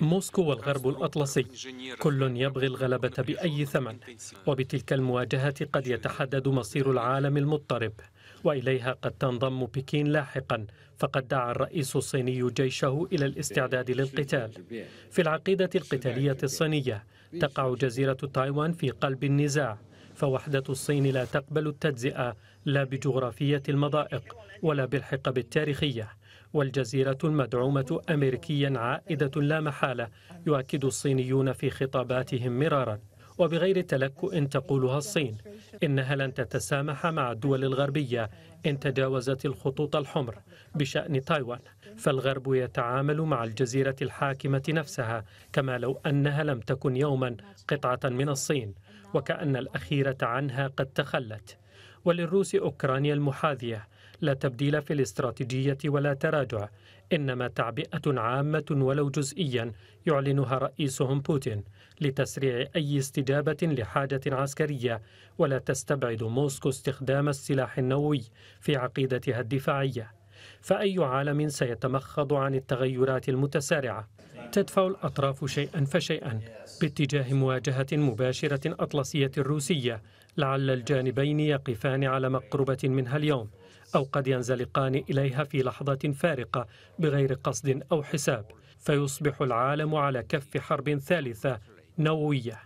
موسكو والغرب الأطلسي كل يبغي الغلبة بأي ثمن وبتلك المواجهة قد يتحدد مصير العالم المضطرب وإليها قد تنضم بكين لاحقا فقد دعا الرئيس الصيني جيشه إلى الاستعداد للقتال في العقيدة القتالية الصينية تقع جزيرة تايوان في قلب النزاع فوحدة الصين لا تقبل التجزئة لا بجغرافية المضائق ولا بالحقب التاريخية والجزيرة المدعومة أمريكيا عائدة لا محالة يؤكد الصينيون في خطاباتهم مرارا وبغير تلكؤ تقولها الصين إنها لن تتسامح مع الدول الغربية إن تجاوزت الخطوط الحمر بشأن تايوان فالغرب يتعامل مع الجزيرة الحاكمة نفسها كما لو أنها لم تكن يوما قطعة من الصين وكأن الأخيرة عنها قد تخلت وللروس أوكرانيا المحاذية لا تبديل في الاستراتيجية ولا تراجع إنما تعبئة عامة ولو جزئيا يعلنها رئيسهم بوتين لتسريع أي استجابة لحاجة عسكرية ولا تستبعد موسكو استخدام السلاح النووي في عقيدتها الدفاعية فأي عالم سيتمخض عن التغيرات المتسارعة تدفع الأطراف شيئا فشيئا باتجاه مواجهة مباشرة أطلسية روسية لعل الجانبين يقفان على مقربة منها اليوم أو قد ينزلقان إليها في لحظة فارقة بغير قصد أو حساب فيصبح العالم على كف حرب ثالثة نووية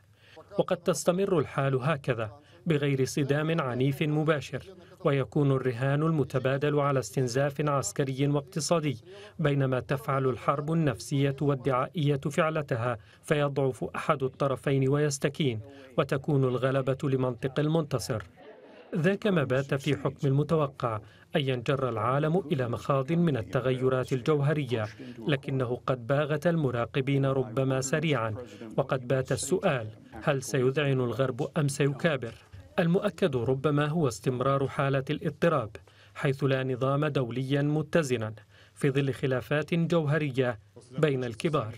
وقد تستمر الحال هكذا بغير صدام عنيف مباشر ويكون الرهان المتبادل على استنزاف عسكري واقتصادي بينما تفعل الحرب النفسية والدعائية فعلتها فيضعف أحد الطرفين ويستكين وتكون الغلبة لمنطق المنتصر ذاك ما بات في حكم المتوقع أن ينجر العالم إلى مخاض من التغيرات الجوهرية لكنه قد باغت المراقبين ربما سريعا وقد بات السؤال هل سيذعن الغرب أم سيكابر؟ المؤكد ربما هو استمرار حالة الاضطراب حيث لا نظام دوليا متزنا في ظل خلافات جوهرية بين الكبار